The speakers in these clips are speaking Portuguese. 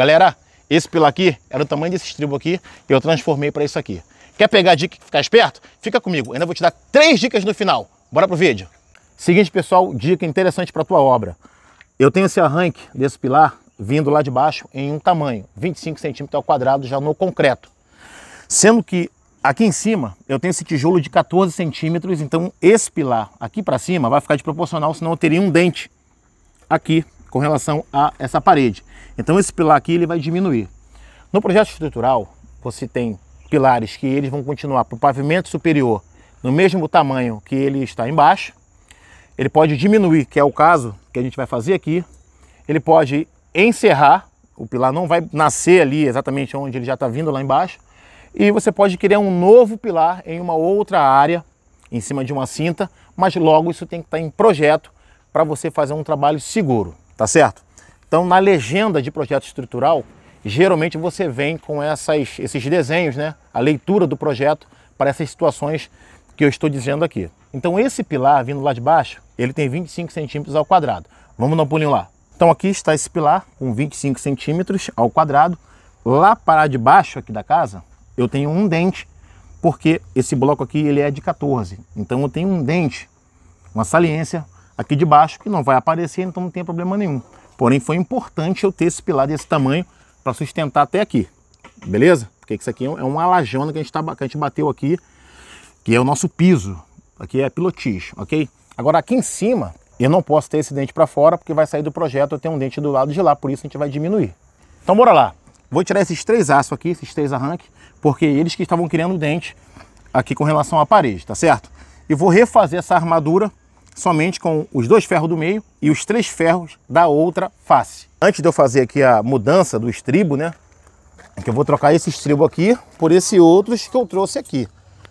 Galera, esse pilar aqui era o tamanho desse estribo aqui, eu transformei para isso aqui. Quer pegar a dica e ficar esperto? Fica comigo, ainda vou te dar três dicas no final. Bora pro vídeo. Seguinte, pessoal, dica interessante para tua obra. Eu tenho esse arranque desse pilar vindo lá de baixo em um tamanho, 25 centímetros ao quadrado já no concreto. Sendo que aqui em cima eu tenho esse tijolo de 14 centímetros, então esse pilar aqui para cima vai ficar de proporcional, senão eu teria um dente aqui com relação a essa parede. Então esse pilar aqui ele vai diminuir. No projeto estrutural, você tem pilares que eles vão continuar para o pavimento superior no mesmo tamanho que ele está embaixo. Ele pode diminuir, que é o caso que a gente vai fazer aqui. Ele pode encerrar, o pilar não vai nascer ali exatamente onde ele já está vindo lá embaixo. E você pode criar um novo pilar em uma outra área, em cima de uma cinta, mas logo isso tem que estar tá em projeto para você fazer um trabalho seguro tá certo? Então, na legenda de projeto estrutural, geralmente você vem com essas, esses desenhos, né? A leitura do projeto para essas situações que eu estou dizendo aqui. Então, esse pilar vindo lá de baixo, ele tem 25 centímetros ao quadrado. Vamos dar um pulinho lá. Então, aqui está esse pilar com 25 centímetros ao quadrado. Lá para de baixo aqui da casa, eu tenho um dente, porque esse bloco aqui ele é de 14. Então, eu tenho um dente, uma saliência aqui de baixo, que não vai aparecer, então não tem problema nenhum. Porém, foi importante eu ter esse pilar desse tamanho para sustentar até aqui, beleza? Porque isso aqui é uma é lajona que a gente, tá, que a gente bateu aqui, que é o nosso piso, aqui é pilotis, ok? Agora aqui em cima, eu não posso ter esse dente para fora, porque vai sair do projeto, eu tenho um dente do lado de lá, por isso a gente vai diminuir. Então bora lá, vou tirar esses três aços aqui, esses três arranques, porque eles que estavam criando o dente aqui com relação à parede, tá certo? E vou refazer essa armadura somente com os dois ferros do meio e os três ferros da outra face. Antes de eu fazer aqui a mudança do estribo, né? É que eu vou trocar esse estribo aqui por esse outros que eu trouxe aqui,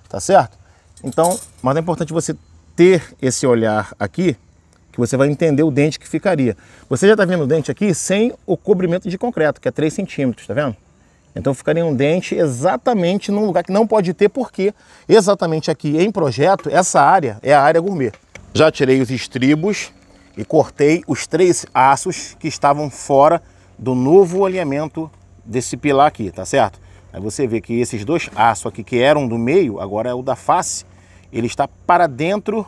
tá certo? Então, mas é importante você ter esse olhar aqui, que você vai entender o dente que ficaria. Você já está vendo o dente aqui sem o cobrimento de concreto, que é 3 centímetros, tá vendo? Então ficaria um dente exatamente num lugar que não pode ter, porque exatamente aqui em projeto, essa área é a área gourmet. Já tirei os estribos e cortei os três aços que estavam fora do novo alinhamento desse pilar aqui, tá certo? Aí você vê que esses dois aços aqui que eram do meio, agora é o da face, ele está para dentro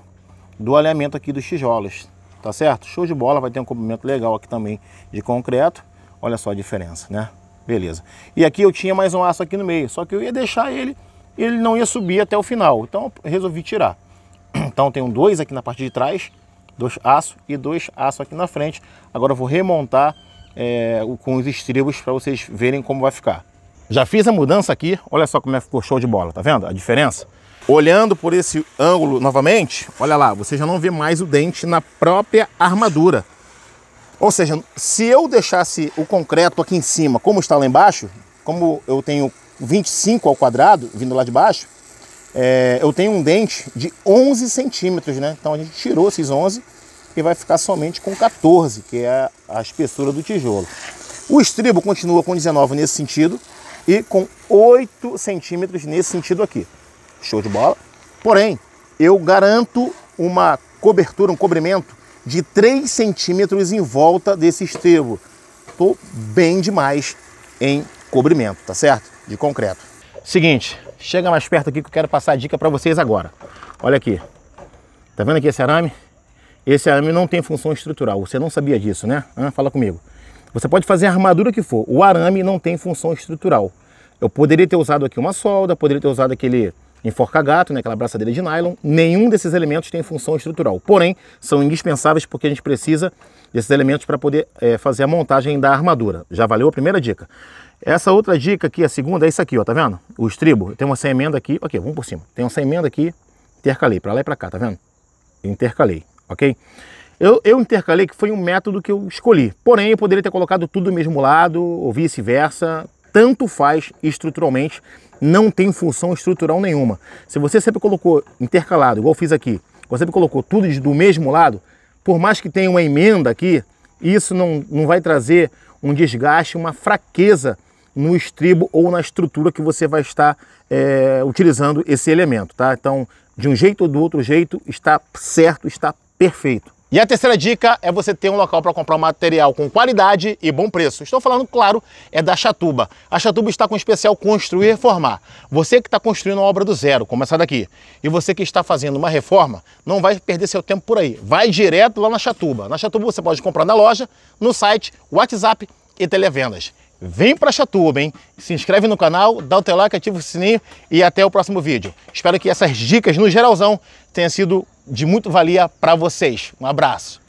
do alinhamento aqui dos tijolos, tá certo? Show de bola, vai ter um comprimento legal aqui também de concreto. Olha só a diferença, né? Beleza. E aqui eu tinha mais um aço aqui no meio, só que eu ia deixar ele, ele não ia subir até o final. Então resolvi tirar. Então tenho dois aqui na parte de trás, dois aço e dois aço aqui na frente. Agora vou remontar é, com os estribos para vocês verem como vai ficar. Já fiz a mudança aqui, olha só como é que ficou show de bola, tá vendo a diferença? Olhando por esse ângulo novamente, olha lá, você já não vê mais o dente na própria armadura. Ou seja, se eu deixasse o concreto aqui em cima como está lá embaixo, como eu tenho 25 ao quadrado, vindo lá de baixo, é, eu tenho um dente de 11 centímetros, né? Então a gente tirou esses 11 e vai ficar somente com 14, que é a espessura do tijolo. O estribo continua com 19 nesse sentido e com 8 centímetros nesse sentido aqui. Show de bola. Porém, eu garanto uma cobertura, um cobrimento de 3 centímetros em volta desse estribo. Estou bem demais em cobrimento, tá certo? De concreto. Seguinte, Chega mais perto aqui que eu quero passar a dica para vocês agora. Olha aqui. Tá vendo aqui esse arame? Esse arame não tem função estrutural. Você não sabia disso, né? Ah, fala comigo. Você pode fazer a armadura que for. O arame não tem função estrutural. Eu poderia ter usado aqui uma solda, poderia ter usado aquele enforca-gato, né, aquela braçadeira de nylon. Nenhum desses elementos tem função estrutural. Porém, são indispensáveis porque a gente precisa desses elementos para poder é, fazer a montagem da armadura. Já valeu a primeira dica. Essa outra dica aqui, a segunda, é isso aqui, ó, tá vendo? O estribo, tem uma sem emenda aqui, ok, vamos por cima. Tem uma sem emenda aqui, intercalei, para lá e para cá, tá vendo? Intercalei, ok? Eu, eu, intercalei que foi um método que eu escolhi. Porém, eu poderia ter colocado tudo do mesmo lado, ou vice-versa. Tanto faz estruturalmente, não tem função estrutural nenhuma. Se você sempre colocou intercalado, igual eu fiz aqui, você sempre colocou tudo do mesmo lado, por mais que tenha uma emenda aqui, isso não, não vai trazer um desgaste, uma fraqueza no estribo ou na estrutura que você vai estar é, utilizando esse elemento, tá? Então, de um jeito ou do outro jeito, está certo, está perfeito. E a terceira dica é você ter um local para comprar material com qualidade e bom preço. Estou falando, claro, é da Chatuba. A Chatuba está com o especial Construir e Reformar. Você que está construindo uma obra do zero, começar daqui, e você que está fazendo uma reforma, não vai perder seu tempo por aí. Vai direto lá na Chatuba. Na Chatuba você pode comprar na loja, no site, WhatsApp e televendas. Vem pra Chatuba, hein? Se inscreve no canal, dá o teu like, ativa o sininho e até o próximo vídeo. Espero que essas dicas no geralzão tenham sido de muito valia para vocês. Um abraço.